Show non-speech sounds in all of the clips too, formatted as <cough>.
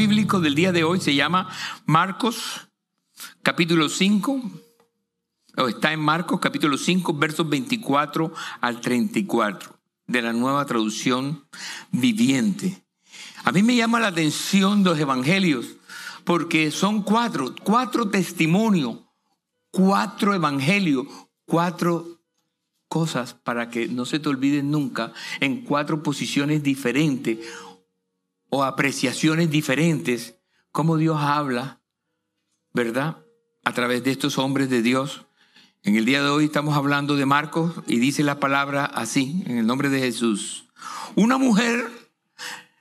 bíblico del día de hoy se llama Marcos capítulo 5, o está en Marcos capítulo 5 versos 24 al 34 de la nueva traducción viviente. A mí me llama la atención los evangelios porque son cuatro, cuatro testimonios, cuatro evangelios, cuatro cosas para que no se te olviden nunca en cuatro posiciones diferentes o apreciaciones diferentes, cómo Dios habla, ¿verdad? A través de estos hombres de Dios. En el día de hoy estamos hablando de Marcos y dice la palabra así, en el nombre de Jesús. Una mujer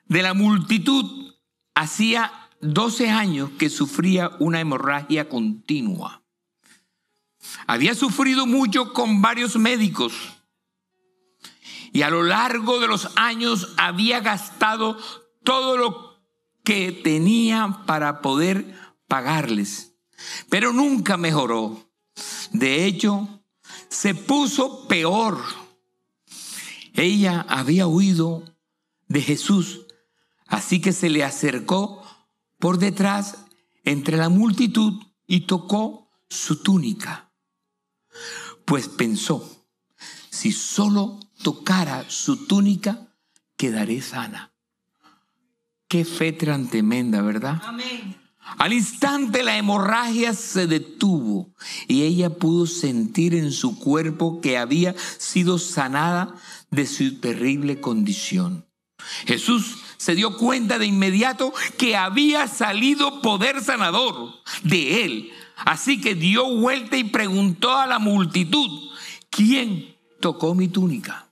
de la multitud hacía 12 años que sufría una hemorragia continua. Había sufrido mucho con varios médicos y a lo largo de los años había gastado todo lo que tenía para poder pagarles. Pero nunca mejoró. De hecho, se puso peor. Ella había huido de Jesús, así que se le acercó por detrás entre la multitud y tocó su túnica. Pues pensó, si solo tocara su túnica, quedaré sana. Qué fe tan tremenda, ¿verdad? Amén. Al instante la hemorragia se detuvo y ella pudo sentir en su cuerpo que había sido sanada de su terrible condición. Jesús se dio cuenta de inmediato que había salido poder sanador de él. Así que dio vuelta y preguntó a la multitud, ¿quién tocó mi túnica?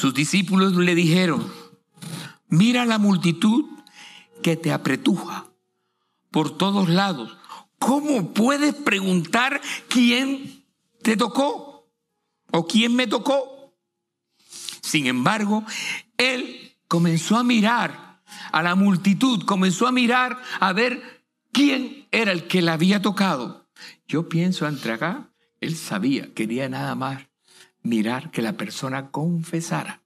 Sus discípulos le dijeron, mira la multitud que te apretuja por todos lados. ¿Cómo puedes preguntar quién te tocó o quién me tocó? Sin embargo, él comenzó a mirar a la multitud, comenzó a mirar a ver quién era el que la había tocado. Yo pienso entre acá, él sabía, quería nada más mirar que la persona confesara.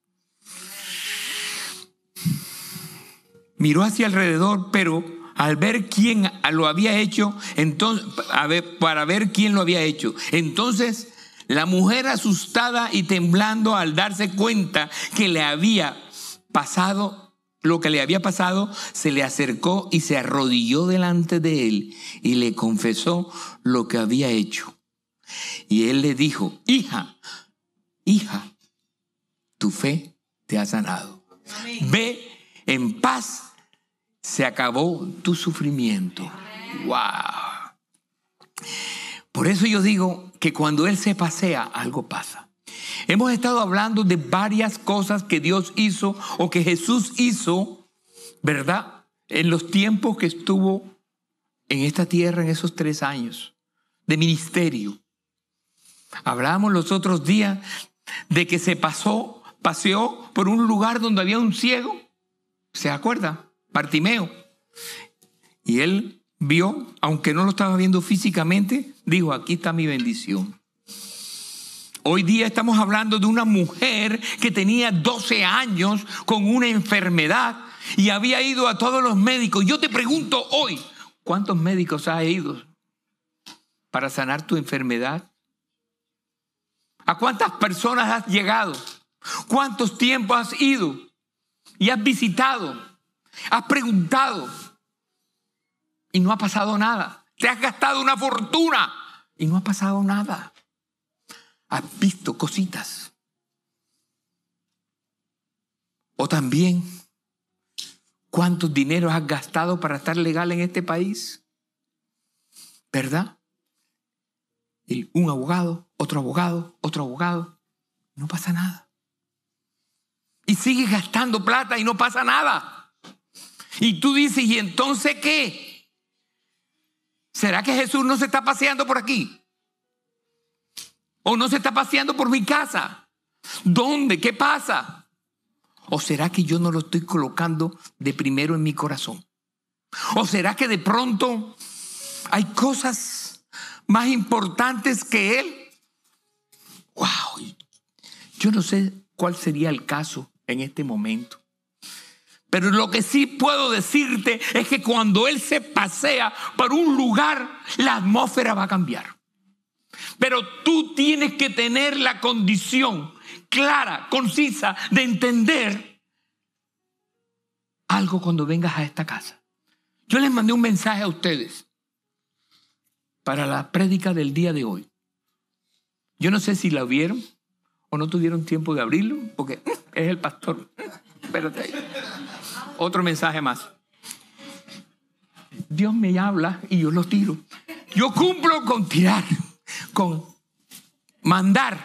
Miró hacia alrededor, pero al ver quién lo había hecho, entonces, a para ver quién lo había hecho. Entonces, la mujer asustada y temblando al darse cuenta que le había pasado lo que le había pasado, se le acercó y se arrodilló delante de él y le confesó lo que había hecho. Y él le dijo, hija, hija, tu fe te ha sanado. Ve en paz, se acabó tu sufrimiento. ¡Wow! Por eso yo digo que cuando Él se pasea, algo pasa. Hemos estado hablando de varias cosas que Dios hizo o que Jesús hizo, ¿verdad? En los tiempos que estuvo en esta tierra, en esos tres años de ministerio. Hablamos los otros días de que se pasó, paseó por un lugar donde había un ciego. ¿Se acuerda? Bartimeo. Y él vio, aunque no lo estaba viendo físicamente, dijo, aquí está mi bendición. Hoy día estamos hablando de una mujer que tenía 12 años con una enfermedad y había ido a todos los médicos. Yo te pregunto hoy, ¿cuántos médicos has ido para sanar tu enfermedad? ¿A cuántas personas has llegado? ¿Cuántos tiempos has ido? Y has visitado, has preguntado y no ha pasado nada. Te has gastado una fortuna y no ha pasado nada. Has visto cositas. O también, ¿cuántos dineros has gastado para estar legal en este país? ¿Verdad? un abogado, otro abogado, otro abogado. No pasa nada. Y sigue gastando plata y no pasa nada. Y tú dices, ¿y entonces qué? ¿Será que Jesús no se está paseando por aquí? ¿O no se está paseando por mi casa? ¿Dónde? ¿Qué pasa? ¿O será que yo no lo estoy colocando de primero en mi corazón? ¿O será que de pronto hay cosas más importantes que Él? wow, yo no sé cuál sería el caso en este momento. Pero lo que sí puedo decirte es que cuando Él se pasea por un lugar, la atmósfera va a cambiar. Pero tú tienes que tener la condición clara, concisa, de entender algo cuando vengas a esta casa. Yo les mandé un mensaje a ustedes para la prédica del día de hoy. Yo no sé si la vieron o no tuvieron tiempo de abrirlo, porque <laughs> es el pastor. Espérate ahí. Otro mensaje más. Dios me habla y yo lo tiro. Yo cumplo con tirar, con mandar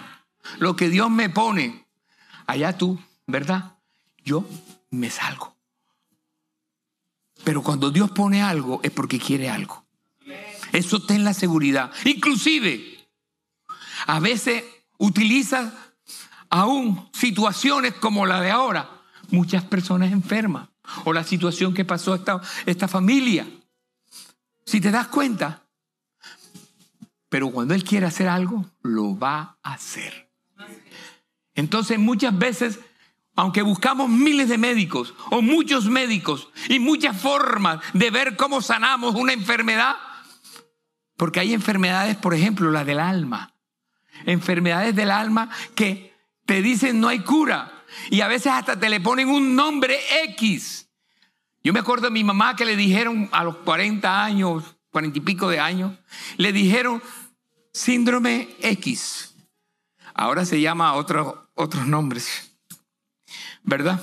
lo que Dios me pone. Allá tú, ¿verdad? Yo me salgo. Pero cuando Dios pone algo es porque quiere algo. Eso ten la seguridad. Inclusive, a veces utiliza aún situaciones como la de ahora, muchas personas enfermas, o la situación que pasó esta, esta familia. Si te das cuenta, pero cuando Él quiere hacer algo, lo va a hacer. Entonces muchas veces, aunque buscamos miles de médicos o muchos médicos y muchas formas de ver cómo sanamos una enfermedad, porque hay enfermedades, por ejemplo, la del alma, enfermedades del alma que te dicen no hay cura y a veces hasta te le ponen un nombre X. Yo me acuerdo de mi mamá que le dijeron a los 40 años, 40 y pico de años, le dijeron síndrome X. Ahora se llama otros nombres, ¿verdad?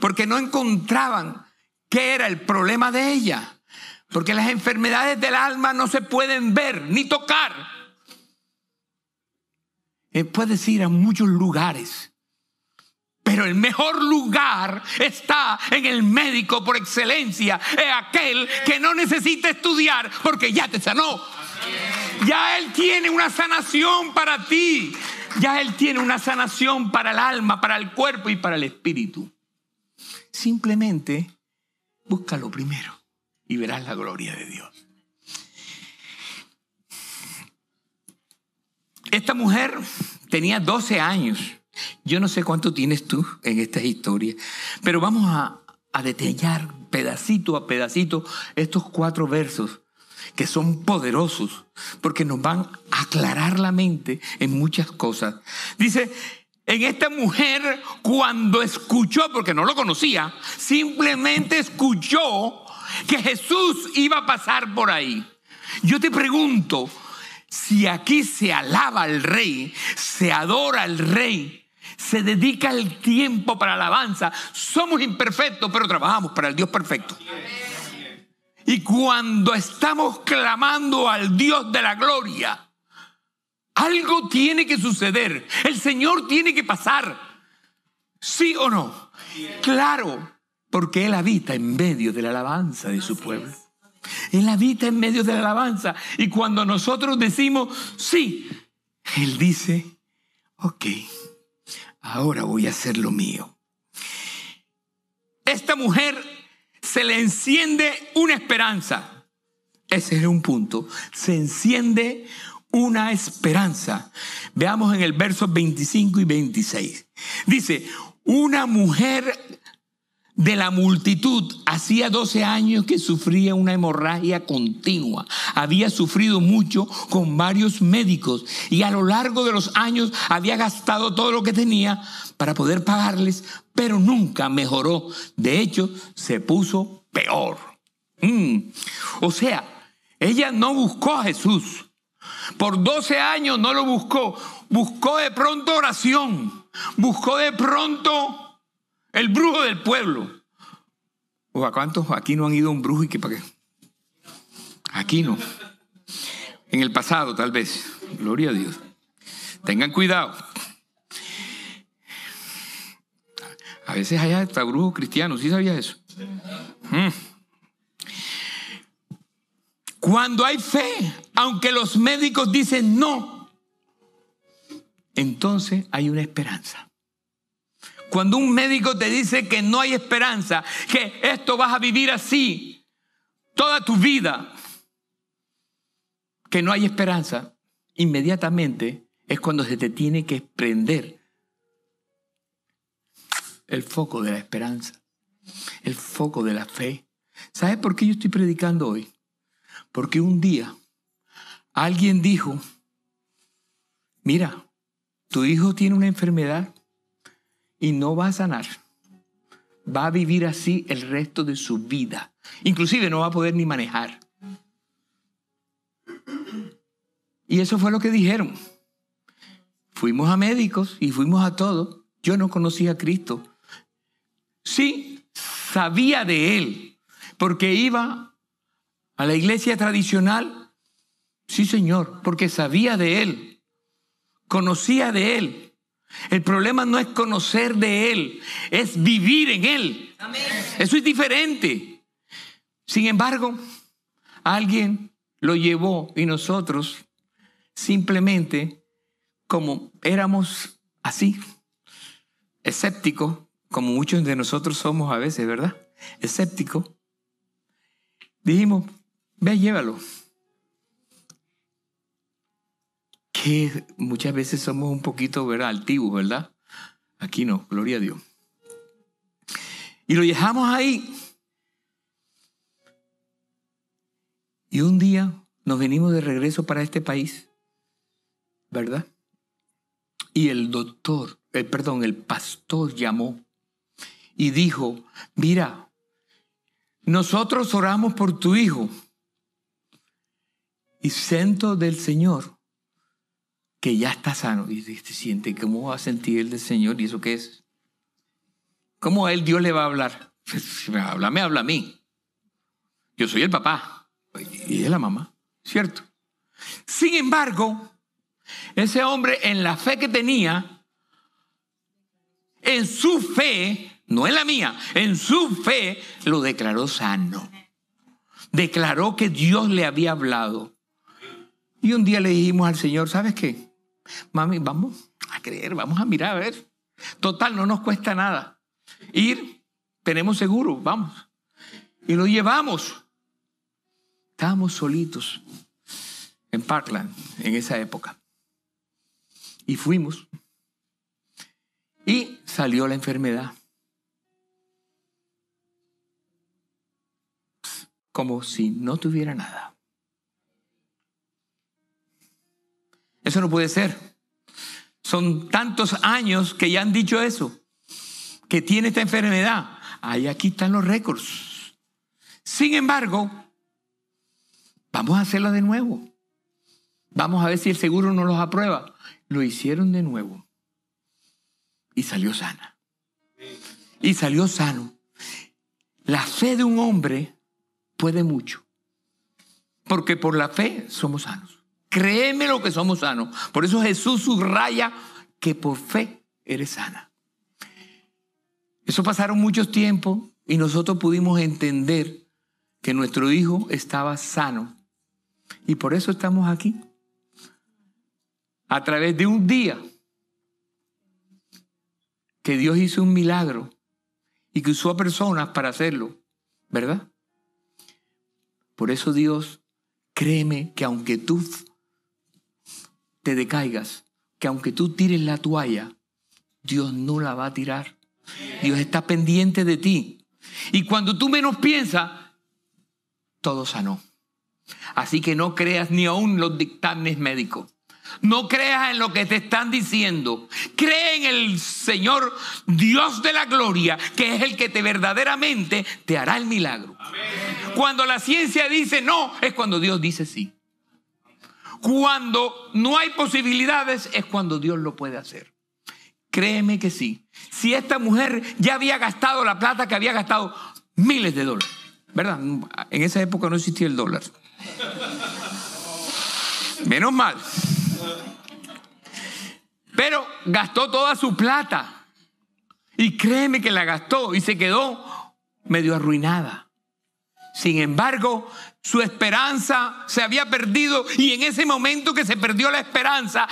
Porque no encontraban qué era el problema de ella. Porque las enfermedades del alma no se pueden ver ni tocar. Eh, puedes ir a muchos lugares. Pero el mejor lugar está en el médico por excelencia, es aquel que no necesita estudiar porque ya te sanó. Ya Él tiene una sanación para ti. Ya Él tiene una sanación para el alma, para el cuerpo y para el espíritu. Simplemente búscalo primero y verás la gloria de Dios. Esta mujer tenía 12 años. Yo no sé cuánto tienes tú en esta historia pero vamos a, a detallar pedacito a pedacito estos cuatro versos que son poderosos porque nos van a aclarar la mente en muchas cosas. Dice, en esta mujer cuando escuchó, porque no lo conocía, simplemente escuchó que Jesús iba a pasar por ahí. Yo te pregunto, si aquí se alaba al rey, se adora al rey, se dedica el tiempo para alabanza, somos imperfectos, pero trabajamos para el Dios perfecto. Y cuando estamos clamando al Dios de la gloria, algo tiene que suceder. El Señor tiene que pasar. ¿Sí o no? Claro, porque Él habita en medio de la alabanza de su pueblo. En la vida, en medio de la alabanza. Y cuando nosotros decimos sí, Él dice, ok, ahora voy a hacer lo mío. Esta mujer se le enciende una esperanza. Ese es un punto. Se enciende una esperanza. Veamos en el verso 25 y 26. Dice, una mujer de la multitud. Hacía 12 años que sufría una hemorragia continua. Había sufrido mucho con varios médicos y a lo largo de los años había gastado todo lo que tenía para poder pagarles, pero nunca mejoró. De hecho, se puso peor. Mm. O sea, ella no buscó a Jesús. Por 12 años no lo buscó. Buscó de pronto oración. Buscó de pronto el brujo del pueblo. ¿O a cuántos aquí no han ido a un brujo y qué para qué? Aquí no. En el pasado, tal vez. Gloria a Dios. Tengan cuidado. A veces hay hasta brujos cristianos, ¿sí sabía eso? Mm. Cuando hay fe, aunque los médicos dicen no, entonces hay una esperanza. Cuando un médico te dice que no hay esperanza, que esto vas a vivir así toda tu vida, que no hay esperanza, inmediatamente es cuando se te tiene que prender el foco de la esperanza, el foco de la fe. ¿Sabes por qué yo estoy predicando hoy? Porque un día alguien dijo, mira, tu hijo tiene una enfermedad, y no va a sanar. Va a vivir así el resto de su vida. Inclusive no va a poder ni manejar. Y eso fue lo que dijeron. Fuimos a médicos y fuimos a todos. Yo no conocía a Cristo. Sí, sabía de Él, porque iba a la iglesia tradicional. Sí, Señor, porque sabía de Él. Conocía de Él. El problema no es conocer de Él, es vivir en Él. Eso es diferente. Sin embargo, alguien lo llevó y nosotros simplemente, como éramos así, escépticos, como muchos de nosotros somos a veces, ¿verdad? Escépticos, dijimos, ve, llévalo. que muchas veces somos un poquito ¿verdad? altivos, ¿verdad? Aquí no, gloria a Dios. Y lo dejamos ahí. Y un día nos venimos de regreso para este país, ¿verdad? Y el doctor, eh, perdón, el pastor llamó y dijo, mira, nosotros oramos por tu hijo. Y sento del Señor que ya está sano. Y se siente, ¿cómo va a sentir el del Señor? ¿Y eso qué es? ¿Cómo a él Dios le va a hablar? <laughs> Pues, si me habla, me habla a mí. Yo soy el papá y es la mamá, ¿cierto? Sin embargo, ese hombre en la fe que tenía, en su fe, no en la mía, en su fe lo declaró sano. Declaró que Dios le había hablado. Y un día le dijimos al Señor, ¿sabes qué? Mami, vamos a creer, vamos a mirar, a ver. Total, no nos cuesta nada. Ir, tenemos seguro, vamos. Y lo llevamos. Estábamos solitos en Parkland en esa época. Y fuimos. Y salió la enfermedad. Como si no tuviera nada. Eso no puede ser. Son tantos años que ya han dicho eso, que tiene esta enfermedad. Ahí aquí están los récords. Sin embargo, vamos a hacerlo de nuevo. Vamos a ver si el seguro no los aprueba. Lo hicieron de nuevo. Y salió sana. Y salió sano. La fe de un hombre puede mucho. Porque por la fe somos sanos. Créeme lo que somos sanos. Por eso Jesús subraya que por fe eres sana. Eso pasaron muchos tiempos y nosotros pudimos entender que nuestro hijo estaba sano. Y por eso estamos aquí. A través de un día que Dios hizo un milagro y que usó a personas para hacerlo, ¿verdad? Por eso Dios, créeme que aunque tú te decaigas, que aunque tú tires la toalla, Dios no la va a tirar. Dios está pendiente de ti. Y cuando tú menos piensas, todo sanó. Así que no creas ni aún los dictámenes médicos. No creas en lo que te están diciendo. Cree en el Señor Dios de la gloria, que es el que te verdaderamente te hará el milagro. Cuando la ciencia dice no, es cuando Dios dice sí. Cuando no hay posibilidades es cuando Dios lo puede hacer. Créeme que sí. Si esta mujer ya había gastado la plata que había gastado miles de dólares, ¿verdad? En esa época no existía el dólar. Menos mal. Pero gastó toda su plata. Y créeme que la gastó y se quedó medio arruinada. Sin embargo, su esperanza se había perdido y en ese momento que se perdió la esperanza,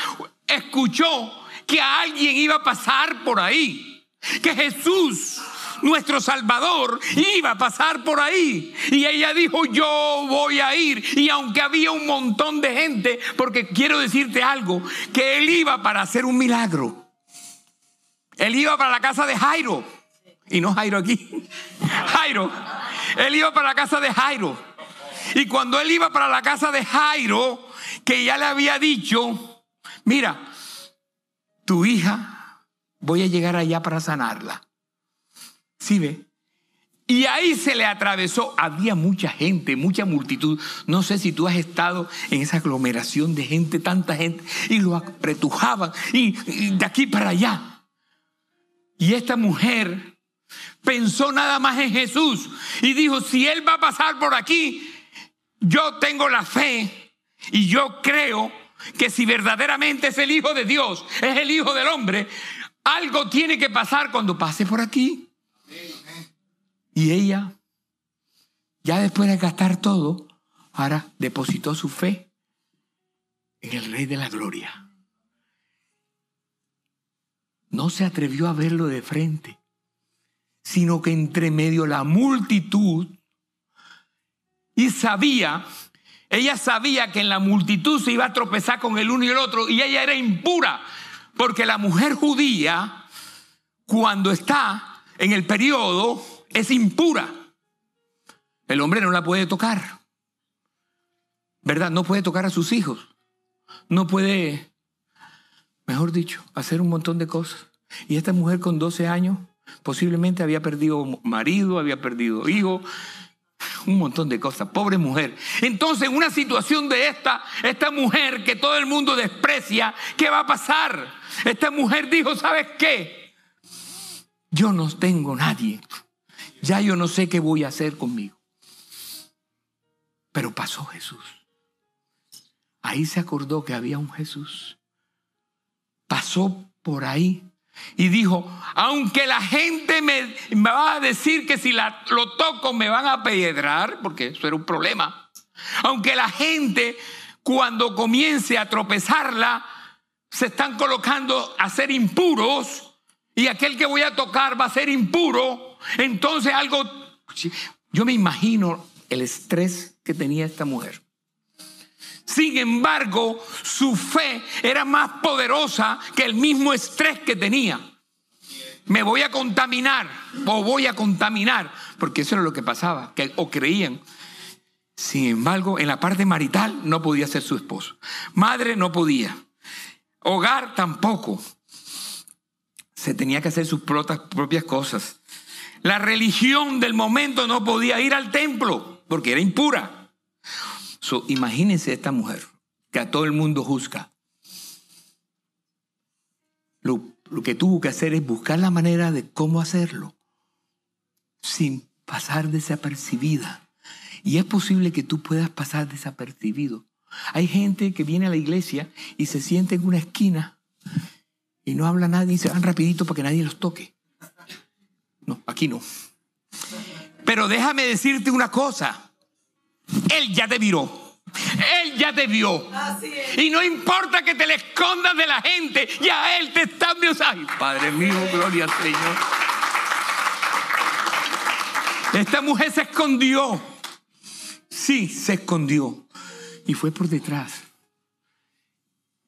escuchó que alguien iba a pasar por ahí. Que Jesús, nuestro Salvador, iba a pasar por ahí. Y ella dijo, yo voy a ir. Y aunque había un montón de gente, porque quiero decirte algo, que él iba para hacer un milagro. Él iba para la casa de Jairo. Y no Jairo aquí. <laughs> Jairo. Él iba para la casa de Jairo. Y cuando él iba para la casa de Jairo, que ya le había dicho, mira, tu hija, voy a llegar allá para sanarla. ¿Sí ve? Y ahí se le atravesó, había mucha gente, mucha multitud. No sé si tú has estado en esa aglomeración de gente, tanta gente, y lo apretujaban y, de aquí para allá. Y esta mujer pensó nada más en Jesús y dijo, si Él va a pasar por aquí, yo tengo la fe y yo creo que si verdaderamente es el Hijo de Dios, es el Hijo del hombre, algo tiene que pasar cuando pase por aquí. Y ella, ya después de gastar todo, ahora depositó su fe en el Rey de la Gloria. No se atrevió a verlo de frente, sino que entre medio la multitud y sabía, ella sabía que en la multitud se iba a tropezar con el uno y el otro y ella era impura, porque la mujer judía cuando está en el periodo es impura. El hombre no la puede tocar. ¿Verdad? No puede tocar a sus hijos. No puede, mejor dicho, hacer un montón de cosas. Y esta mujer con 12 años posiblemente había perdido marido, había perdido hijo, <laughs> un montón de cosas. Pobre mujer. Entonces, en una situación de esta, esta mujer que todo el mundo desprecia, ¿qué va a pasar? Esta mujer dijo, ¿sabes qué? Yo no tengo nadie. Ya yo no sé qué voy a hacer conmigo. Pero pasó Jesús. Ahí se acordó que había un Jesús. Pasó por ahí y dijo, aunque la gente me, va a decir que si la, lo toco me van a pedrar, porque eso era un problema. Aunque la gente cuando comience a tropezarla, se están colocando a ser impuros y aquel que voy a tocar va a ser impuro. Entonces algo, yo me imagino el estrés que tenía esta mujer. Sin embargo, su fe era más poderosa que el mismo estrés que tenía. Me voy a contaminar o voy a contaminar, porque eso era lo que pasaba, o creían. Sin embargo, en la parte marital no podía ser su esposo. Madre no podía. Hogar tampoco. Se tenía que hacer sus propias cosas. La religión del momento no podía ir al templo porque era impura imagínense esta mujer que a todo el mundo juzga. Lo, que tuvo que hacer es buscar la manera de cómo hacerlo sin pasar desapercibida. Y es posible que tú puedas pasar desapercibido. Hay gente que viene a la iglesia y se siente en una esquina y no habla nadie y se van rapidito para que nadie los toque. No, aquí no. Pero déjame decirte una cosa. Él ya te miró. Él ya te vio. Y no importa que te le escondas de la gente, ya Él te está viendo. Ay, Padre mío, gloria al Señor. Esta mujer se escondió. Sí, se escondió. Y fue por detrás.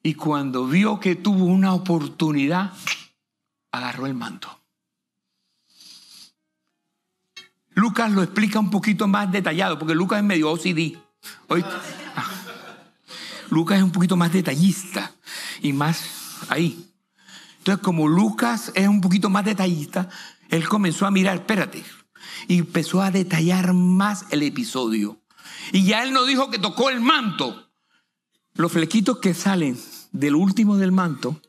Y cuando vio que tuvo una oportunidad, agarró el manto. Lucas lo explica un poquito más detallado, porque Lucas es medio OCD. Ah. Lucas es un poquito más detallista y más ahí. Entonces, como Lucas es un poquito más detallista, él comenzó a mirar, espérate, y empezó a detallar más el episodio. Y ya él no dijo que tocó el manto. Los flequitos que salen del último del manto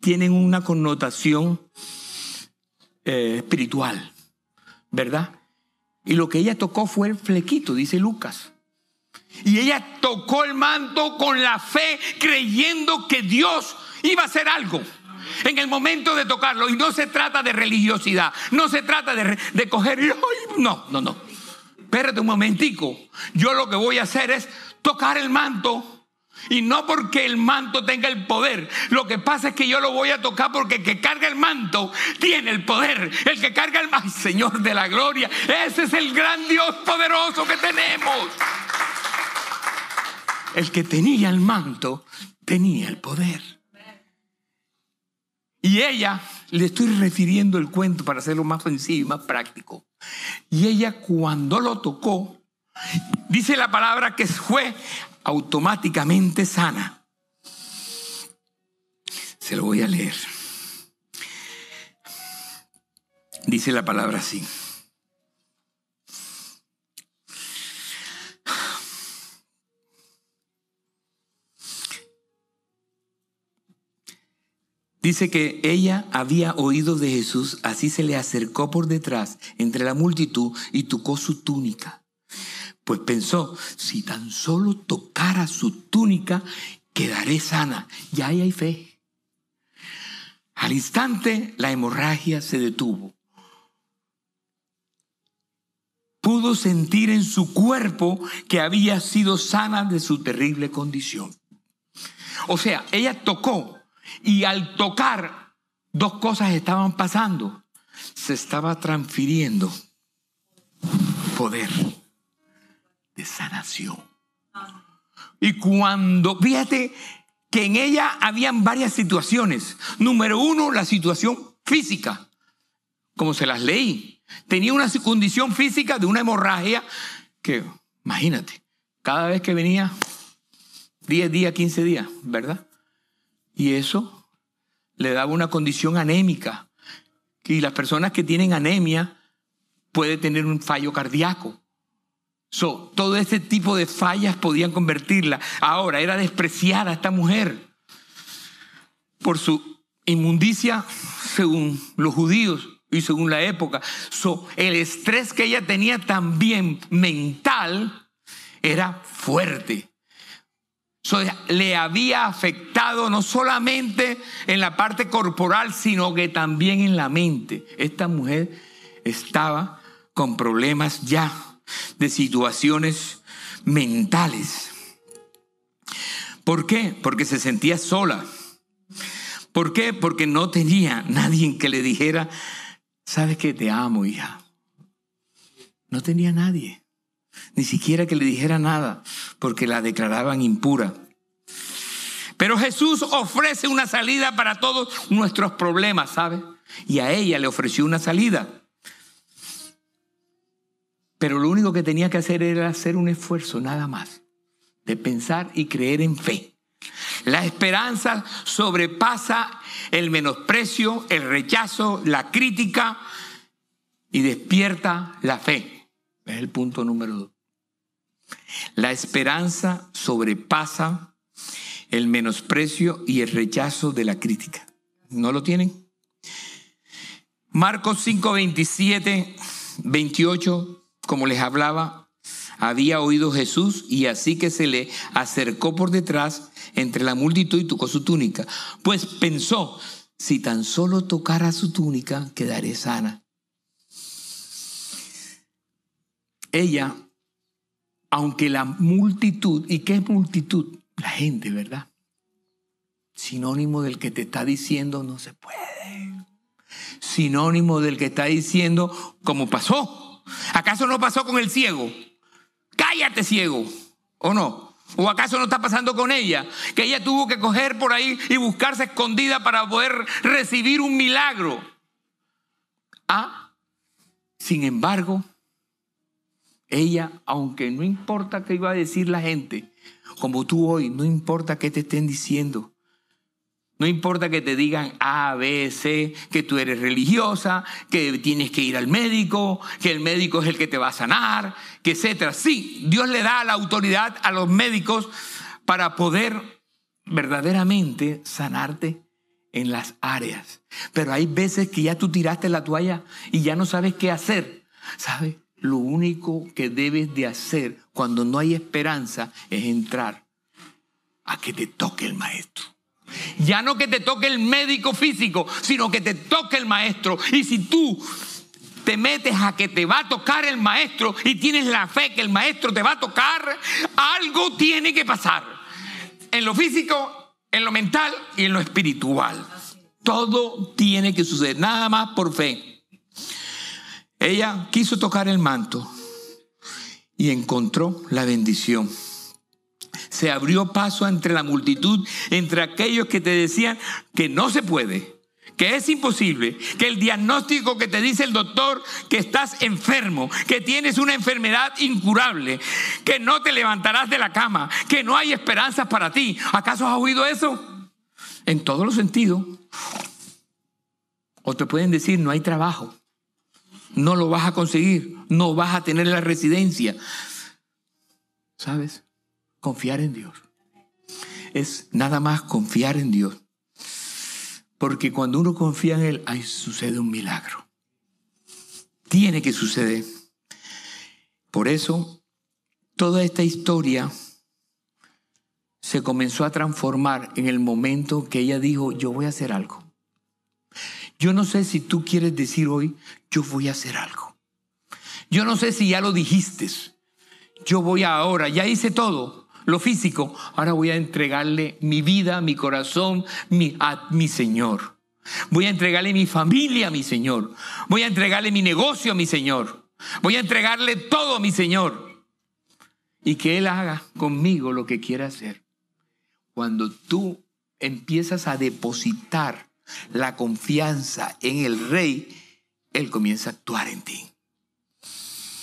tienen una connotación eh, espiritual, ¿verdad? Y lo que ella tocó fue el flequito, dice Lucas. Y ella tocó el manto con la fe, creyendo que Dios iba a hacer algo en el momento de tocarlo. Y no se trata de religiosidad, no se trata de, de No, no, no. Espérate un momentico. Yo lo que voy a hacer es tocar el manto y no porque el manto tenga el poder. Lo que pasa es que yo lo voy a tocar porque el que carga el manto tiene el poder. El que carga el manto, <laughs> Señor de la gloria, ese es el gran Dios poderoso que tenemos. El que tenía el manto tenía el poder. Y ella, le estoy refiriendo el cuento para hacerlo más sencillo y más práctico. Y ella cuando lo tocó, dice la palabra que fue automáticamente sana. Se lo voy a leer. Dice la palabra así. Dice que ella había oído de Jesús, así se le acercó por detrás entre la multitud y tocó su túnica. Pues pensó, si tan solo tocara su túnica, quedaré sana. Ya ahí hay fe. Al instante la hemorragia se detuvo. Pudo sentir en su cuerpo que había sido sana de su terrible condición. O sea, ella tocó y al tocar dos cosas estaban pasando. Se estaba transfiriendo poder de sanación. Y cuando, fíjate que en ella habían varias situaciones. Número uno, la situación física, como se las leí. Tenía una condición física de una hemorragia que, imagínate, cada vez que venía, 10 días, 15 días, ¿verdad? Y eso le daba una condición anémica. Y las personas que tienen anemia puede tener un fallo cardíaco. So, todo este tipo de fallas podían convertirla. Ahora era despreciada esta mujer por su inmundicia según los judíos y según la época. So, el estrés que ella tenía también mental era fuerte. So, le había afectado no solamente en la parte corporal, sino que también en la mente. Esta mujer estaba con problemas ya de situaciones mentales. ¿Por qué? Porque se sentía sola. ¿Por qué? Porque no tenía nadie que le dijera, sabes que te amo, hija. No tenía nadie. Ni siquiera que le dijera nada, porque la declaraban impura. Pero Jesús ofrece una salida para todos nuestros problemas, ¿sabes? Y a ella le ofreció una salida. Pero lo único que tenía que hacer era hacer un esfuerzo nada más, de pensar y creer en fe. La esperanza sobrepasa el menosprecio, el rechazo, la crítica y despierta la fe. Es el punto número dos. La esperanza sobrepasa el menosprecio y el rechazo de la crítica. ¿No lo tienen? Marcos 5, 27, 28 como les hablaba, había oído Jesús y así que se le acercó por detrás entre la multitud y tocó su túnica, pues pensó, si tan solo tocara su túnica, quedaré sana. Ella, aunque la multitud, ¿y qué es multitud? La gente, ¿verdad? Sinónimo del que te está diciendo no se puede. Sinónimo del que está diciendo como pasó ¿Acaso no pasó con el ciego? Cállate ciego, ¿o no? ¿O acaso no está pasando con ella? Que ella tuvo que coger por ahí y buscarse escondida para poder recibir un milagro. Ah, sin embargo, ella, aunque no importa qué iba a decir la gente, como tú hoy, no importa qué te estén diciendo, no importa que te digan A, B, C, que tú eres religiosa, que tienes que ir al médico, que el médico es el que te va a sanar, que etcétera. Sí, Dios le da la autoridad a los médicos para poder verdaderamente sanarte en las áreas. Pero hay veces que ya tú tiraste la toalla y ya no sabes qué hacer. ¿Sabes? Lo único que debes de hacer cuando no hay esperanza es entrar a que te toque el maestro. Ya no que te toque el médico físico, sino que te toque el maestro. Y si tú te metes a que te va a tocar el maestro y tienes la fe que el maestro te va a tocar, algo tiene que pasar. En lo físico, en lo mental y en lo espiritual. Todo tiene que suceder, nada más por fe. Ella quiso tocar el manto y encontró la bendición se abrió paso entre la multitud, entre aquellos que te decían que no se puede, que es imposible, que el diagnóstico que te dice el doctor que estás enfermo, que tienes una enfermedad incurable, que no te levantarás de la cama, que no hay esperanzas para ti. ¿Acaso has oído eso? En todos los sentidos. O te pueden decir, no hay trabajo, no lo vas a conseguir, no vas a tener la residencia. ¿Sabes? Confiar en Dios. Es nada más confiar en Dios. Porque cuando uno confía en Él, ahí sucede un milagro. Tiene que suceder. Por eso, toda esta historia se comenzó a transformar en el momento que ella dijo, yo voy a hacer algo. Yo no sé si tú quieres decir hoy, yo voy a hacer algo. Yo no sé si ya lo dijiste. Yo voy ahora, ya hice todo, lo físico, ahora voy a entregarle mi vida, mi corazón, mi, a mi Señor. Voy a entregarle mi familia a mi Señor. Voy a entregarle mi negocio a mi Señor. Voy a entregarle todo a mi Señor. Y que Él haga conmigo lo que quiera hacer. Cuando tú empiezas a depositar la confianza en el Rey, Él comienza a actuar en ti.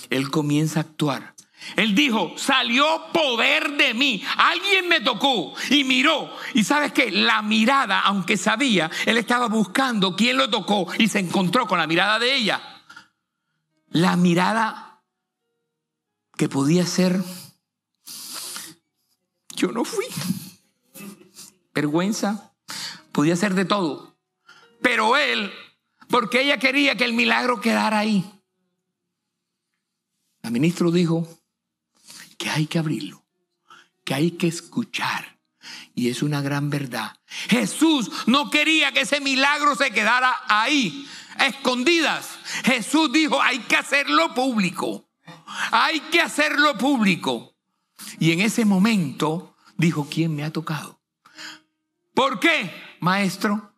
Él comienza a actuar. Él dijo, salió poder de mí. Alguien me tocó y miró. Y sabes que la mirada, aunque sabía, él estaba buscando quién lo tocó y se encontró con la mirada de ella. La mirada que podía ser, yo no fui. Vergüenza. Podía ser de todo. Pero él, porque ella quería que el milagro quedara ahí. La ministra dijo, que hay que abrirlo, que hay que escuchar. Y es una gran verdad. Jesús no quería que ese milagro se quedara ahí, escondidas. Jesús dijo, hay que hacerlo público. Hay que hacerlo público. Y en ese momento dijo, ¿quién me ha tocado? ¿Por qué, maestro?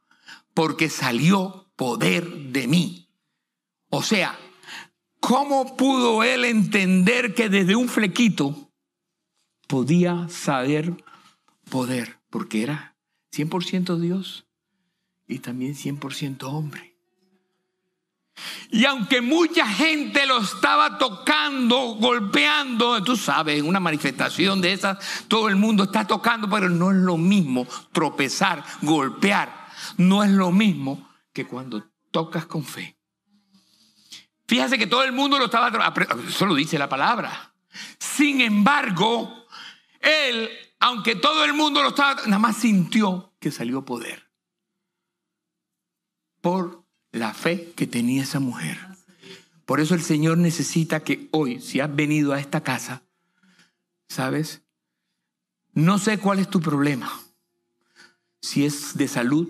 Porque salió poder de mí. O sea, ¿Cómo pudo él entender que desde un flequito podía saber poder? Porque era 100% Dios y también 100% hombre. Y aunque mucha gente lo estaba tocando, golpeando, tú sabes, en una manifestación de esas, todo el mundo está tocando, pero no es lo mismo tropezar, golpear, no es lo mismo que cuando tocas con fe. Fíjese que todo el mundo lo estaba... Eso lo dice la palabra. Sin embargo, él, aunque todo el mundo lo estaba... Nada más sintió que salió poder. Por la fe que tenía esa mujer. Por eso el Señor necesita que hoy, si has venido a esta casa, ¿sabes? No sé cuál es tu problema. Si es de salud,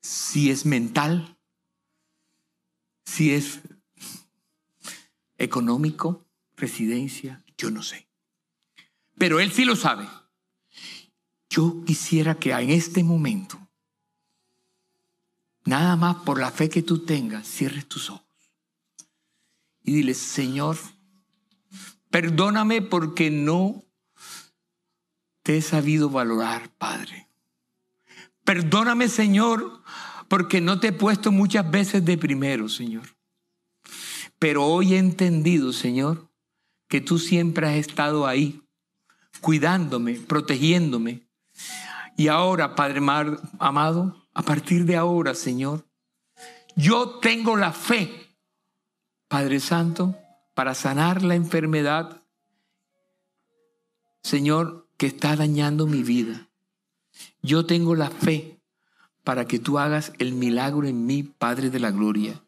si es mental, si es económico, residencia, yo no sé. Pero Él sí lo sabe. Yo quisiera que en este momento, nada más por la fe que tú tengas, cierres tus ojos y dile, Señor, perdóname porque no te he sabido valorar, Padre. Perdóname, Señor, porque no te he puesto muchas veces de primero, Señor. Pero hoy he entendido, Señor, que tú siempre has estado ahí, cuidándome, protegiéndome. Y ahora, Padre amado, a partir de ahora, Señor, yo tengo la fe, Padre Santo, para sanar la enfermedad, Señor, que está dañando mi vida. Yo tengo la fe para que tú hagas el milagro en mí, Padre de la Gloria.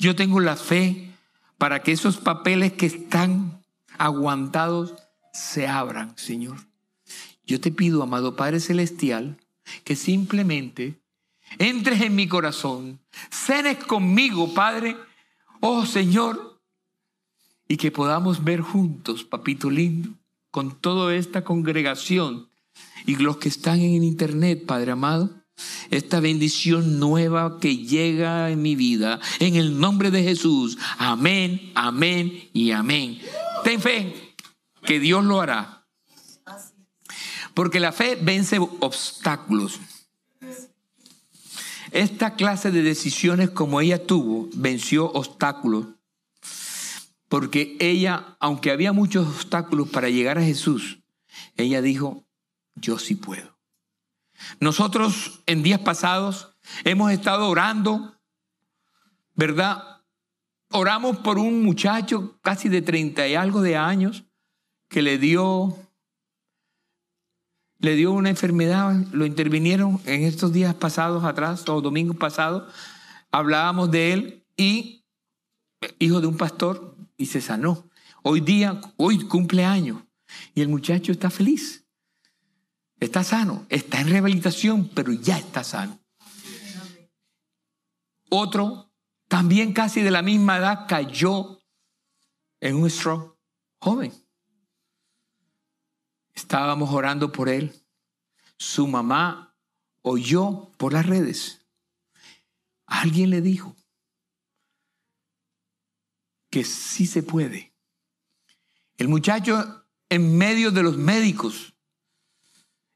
Yo tengo la fe para que esos papeles que están aguantados se abran, Señor. Yo te pido, amado Padre Celestial, que simplemente entres en mi corazón, seres conmigo, Padre, oh Señor, y que podamos ver juntos, papito lindo, con toda esta congregación y los que están en internet, Padre amado, esta bendición nueva que llega en mi vida, en el nombre de Jesús. Amén, amén y amén. Ten fe que Dios lo hará. Porque la fe vence obstáculos. Esta clase de decisiones como ella tuvo, venció obstáculos. Porque ella, aunque había muchos obstáculos para llegar a Jesús, ella dijo, yo sí puedo. Nosotros en días pasados hemos estado orando, ¿verdad? Oramos por un muchacho casi de 30 y algo de años que le dio le dio una enfermedad, lo intervinieron en estos días pasados atrás o domingos pasados, hablábamos de él y eh, hijo de un pastor y se sanó. Hoy día, hoy cumple años y el muchacho está feliz. Está sano, está en rehabilitación, pero ya está sano. Otro, también casi de la misma edad, cayó en un stroke joven. Estábamos orando por él. Su mamá oyó por las redes. Alguien le dijo que sí se puede. El muchacho en medio de los médicos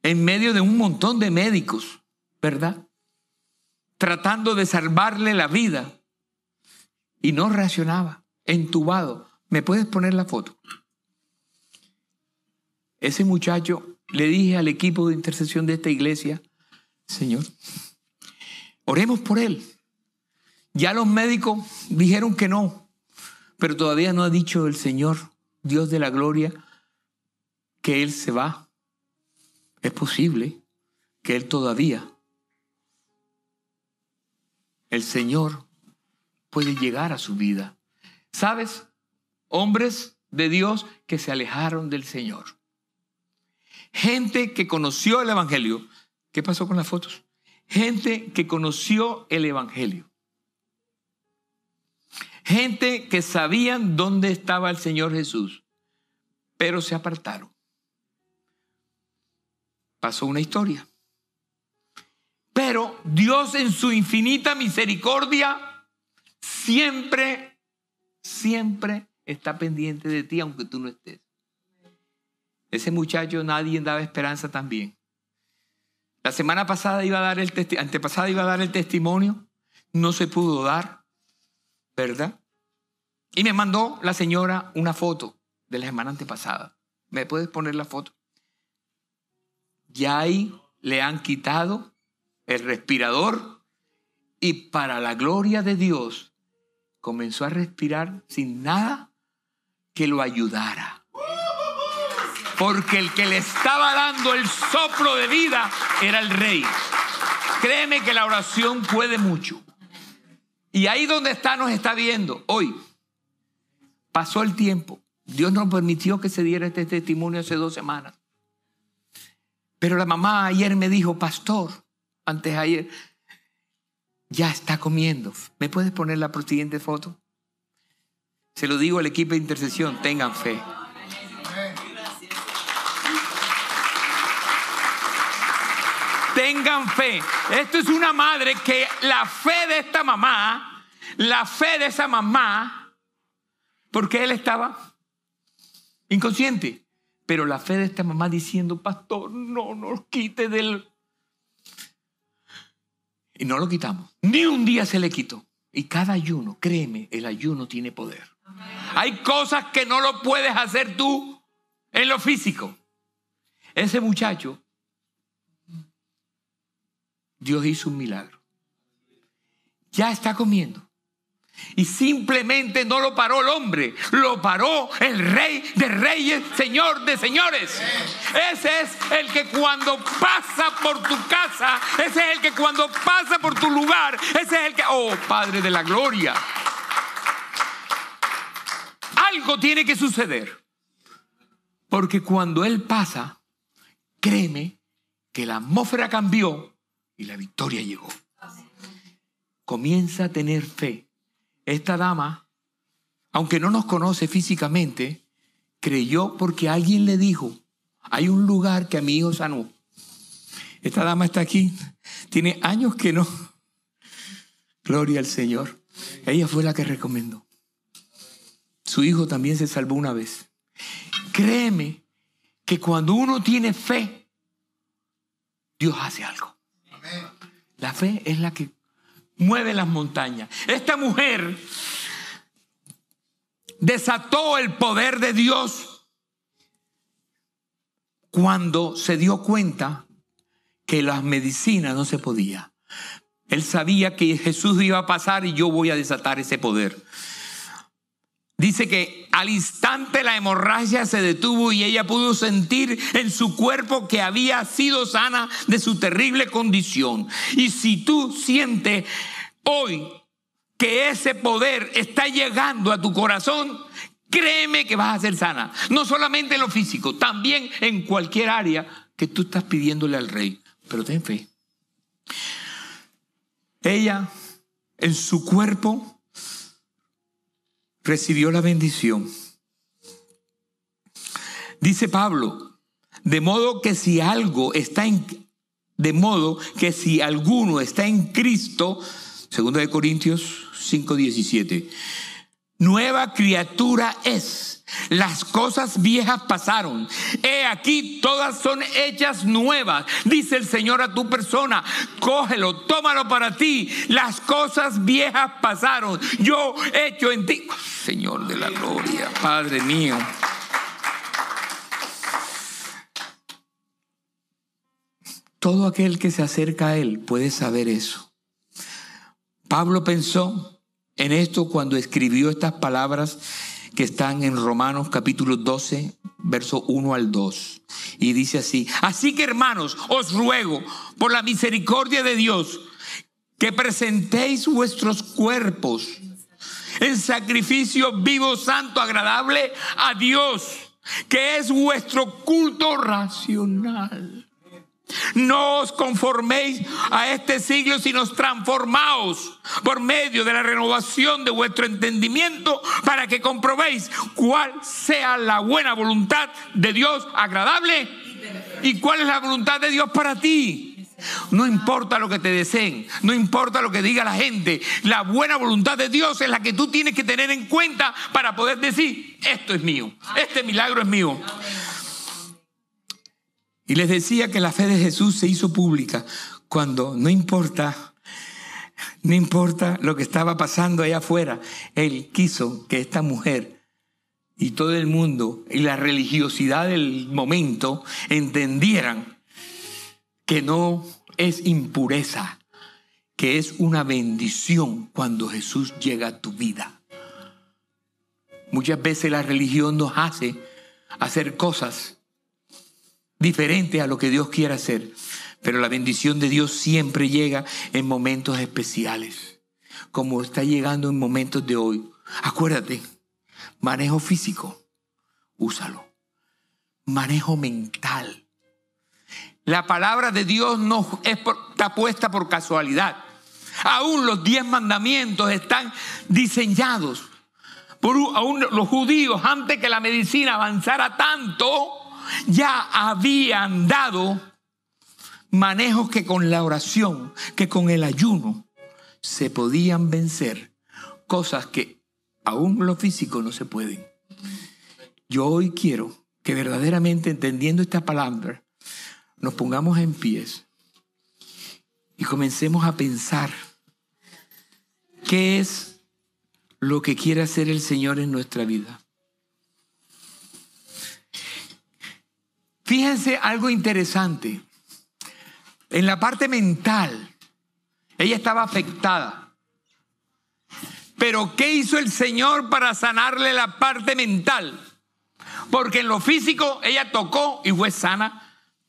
en medio de un montón de médicos, ¿verdad? Tratando de salvarle la vida y no reaccionaba, entubado. ¿Me puedes poner la foto? Ese muchacho le dije al equipo de intercesión de esta iglesia, Señor, oremos por él. Ya los médicos dijeron que no, pero todavía no ha dicho el Señor, Dios de la gloria, que él se va es posible que Él todavía, el Señor, puede llegar a su vida. ¿Sabes? Hombres de Dios que se alejaron del Señor. Gente que conoció el Evangelio. ¿Qué pasó con las fotos? Gente que conoció el Evangelio. Gente que sabían dónde estaba el Señor Jesús, pero se apartaron pasó una historia. Pero Dios en su infinita misericordia siempre, siempre está pendiente de ti aunque tú no estés. Ese muchacho nadie daba esperanza también. La semana pasada iba a dar el antepasada iba a dar el testimonio, no se pudo dar, ¿verdad? Y me mandó la señora una foto de la semana antepasada. ¿Me puedes poner la foto? ya ahí le han quitado el respirador y para la gloria de Dios comenzó a respirar sin nada que lo ayudara. Porque el que le estaba dando el soplo de vida era el rey. Créeme que la oración puede mucho. Y ahí donde está nos está viendo hoy. Pasó el tiempo. Dios nos permitió que se diera este testimonio hace dos semanas. Pero la mamá ayer me dijo, pastor, antes ayer, ya está comiendo. ¿Me puedes poner la siguiente foto? Se lo digo al equipo de intercesión, tengan fe. Tengan fe. Esto es una madre que la fe de esta mamá, la fe de esa mamá, porque él estaba inconsciente. Pero la fe de esta mamá diciendo, pastor, no nos quite del... Y no lo quitamos. Ni un día se le quitó. Y cada ayuno, créeme, el ayuno tiene poder. Hay cosas que no lo puedes hacer tú en lo físico. Ese muchacho, Dios hizo un milagro. Ya está comiendo. Y simplemente no lo paró el hombre, lo paró el rey de reyes, señor de señores. Ese es el que cuando pasa por tu casa, ese es el que cuando pasa por tu lugar, ese es el que, oh Padre de la Gloria, algo tiene que suceder. Porque cuando Él pasa, créeme que la atmósfera cambió y la victoria llegó. Comienza a tener fe esta dama, aunque no nos conoce físicamente, creyó porque alguien le dijo, hay un lugar que a mi hijo sanó. Esta dama está aquí, tiene años que no. Gloria al Señor. Ella fue la que recomendó. Su hijo también se salvó una vez. Créeme que cuando uno tiene fe, Dios hace algo. La fe es la que mueve las montañas. Esta mujer desató el poder de Dios cuando se dio cuenta que las medicinas no se podía. Él sabía que Jesús iba a pasar y yo voy a desatar ese poder. Dice que al instante la hemorragia se detuvo y ella pudo sentir en su cuerpo que había sido sana de su terrible condición. Y si tú sientes hoy que ese poder está llegando a tu corazón, créeme que vas a ser sana. No solamente en lo físico, también en cualquier área que tú estás pidiéndole al rey. Pero ten fe. Ella en su cuerpo recibió la bendición. Dice Pablo, de modo que si algo está en de modo que si alguno está en Cristo, segundo de Corintios 5:17, nueva criatura es. Las cosas viejas pasaron. He aquí, todas son hechas nuevas. Dice el Señor a tu persona, cógelo, tómalo para ti. Las cosas viejas pasaron. Yo he hecho en ti. Oh, Señor de la gloria, Padre mío. Todo aquel que se acerca a Él puede saber eso. Pablo pensó en esto cuando escribió estas palabras que están en Romanos capítulo 12, verso 1 al 2. Y dice así, así que hermanos, os ruego por la misericordia de Dios que presentéis vuestros cuerpos en sacrificio vivo, santo, agradable a Dios, que es vuestro culto racional. No os conforméis a este siglo, sino transformaos por medio de la renovación de vuestro entendimiento para que comprobéis cuál sea la buena voluntad de Dios agradable y cuál es la voluntad de Dios para ti. No importa lo que te deseen, no importa lo que diga la gente, la buena voluntad de Dios es la que tú tienes que tener en cuenta para poder decir, esto es mío, este milagro es mío. Y les decía que la fe de Jesús se hizo pública cuando no importa, no importa lo que estaba pasando allá afuera, Él quiso que esta mujer y todo el mundo y la religiosidad del momento entendieran que no es impureza, que es una bendición cuando Jesús llega a tu vida. Muchas veces la religión nos hace hacer cosas diferente a lo que Dios quiere hacer. Pero la bendición de Dios siempre llega en momentos especiales, como está llegando en momentos de hoy. Acuérdate, manejo físico, úsalo. Manejo mental. La palabra de Dios no está puesta por casualidad. Aún los diez mandamientos están diseñados. Por, aún los judíos, antes que la medicina avanzara tanto, ya habían dado manejos que con la oración, que con el ayuno, se podían vencer cosas que aún lo físico no se pueden. Yo hoy quiero que verdaderamente entendiendo esta palabra, nos pongamos en pies y comencemos a pensar qué es lo que quiere hacer el Señor en nuestra vida. Fíjense algo interesante. En la parte mental, ella estaba afectada. Pero ¿qué hizo el Señor para sanarle la parte mental? Porque en lo físico ella tocó y fue sana.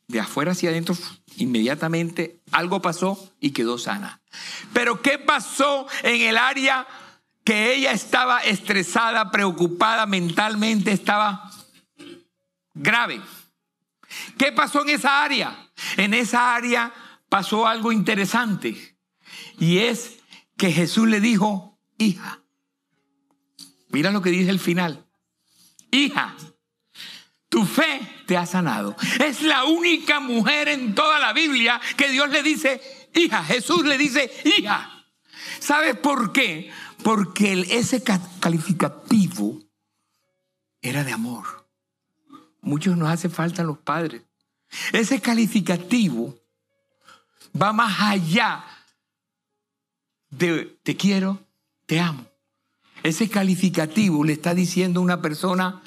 De afuera hacia adentro, inmediatamente algo pasó y quedó sana. Pero ¿qué pasó en el área que ella estaba estresada, preocupada mentalmente, estaba grave? ¿Qué pasó en esa área? En esa área pasó algo interesante. Y es que Jesús le dijo, hija. Mira lo que dice el final. Hija, tu fe te ha sanado. Es la única mujer en toda la Biblia que Dios le dice, hija. Jesús le dice, hija. ¿Sabes por qué? Porque ese calificativo era de amor. Muchos nos hace falta los padres. Ese calificativo va más allá de te quiero, te amo. Ese calificativo le está diciendo a una persona,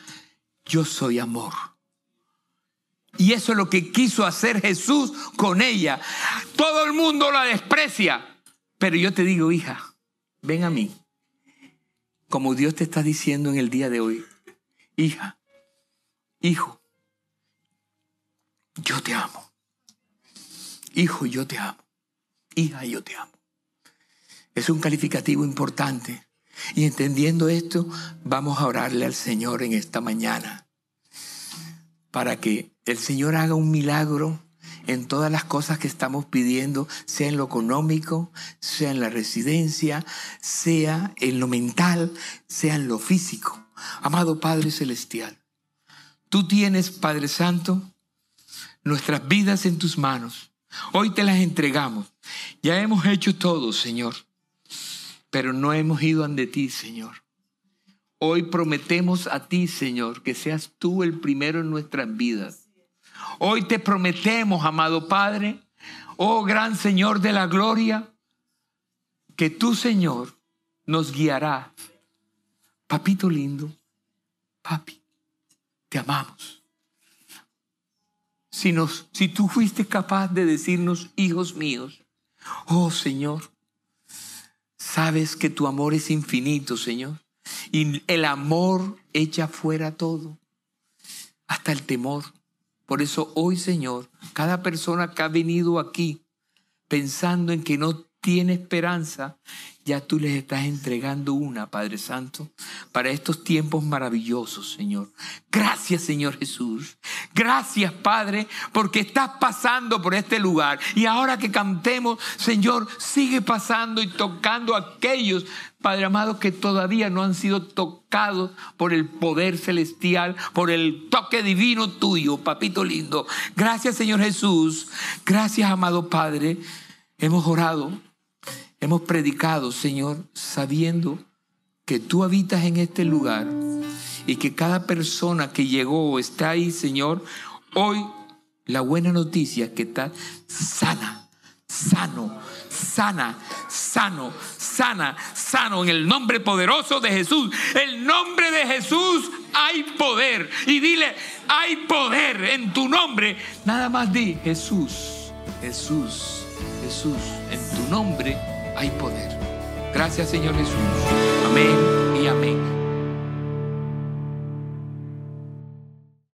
yo soy amor. Y eso es lo que quiso hacer Jesús con ella. Todo el mundo la desprecia. Pero yo te digo, hija, ven a mí. Como Dios te está diciendo en el día de hoy, hija, Hijo, yo te amo. Hijo, yo te amo. Hija, yo te amo. Es un calificativo importante. Y entendiendo esto, vamos a orarle al Señor en esta mañana para que el Señor haga un milagro en todas las cosas que estamos pidiendo, sea en lo económico, sea en la residencia, sea en lo mental, sea en lo físico. Amado Padre Celestial, Tú tienes, Padre Santo, nuestras vidas en tus manos. Hoy te las entregamos. Ya hemos hecho todo, Señor, pero no hemos ido ante ti, Señor. Hoy prometemos a ti, Señor, que seas tú el primero en nuestras vidas. Hoy te prometemos, amado Padre, oh gran Señor de la gloria, que tú, Señor, nos guiarás. Papito lindo, papi, te amamos. Si, nos, si tú fuiste capaz de decirnos, hijos míos, oh Señor, sabes que tu amor es infinito, Señor, y el amor echa fuera todo, hasta el temor. Por eso hoy, Señor, cada persona que ha venido aquí pensando en que no tiene esperanza, ya tú les estás entregando una, Padre Santo, para estos tiempos maravillosos, Señor. Gracias, Señor Jesús. Gracias, Padre, porque estás pasando por este lugar. Y ahora que cantemos, Señor, sigue pasando y tocando a aquellos, Padre amado, que todavía no han sido tocados por el poder celestial, por el toque divino tuyo, papito lindo. Gracias, Señor Jesús. Gracias, amado Padre. Hemos orado Hemos predicado, Señor, sabiendo que tú habitas en este lugar y que cada persona que llegó está ahí, Señor, hoy la buena noticia es que está sana, sano, sana, sano, sana, sano, en el nombre poderoso de Jesús. El nombre de Jesús hay poder. Y dile, hay poder en tu nombre. Nada más di, Jesús, Jesús, Jesús, en tu nombre hay poder. Gracias Señor Jesús. Amén y amén.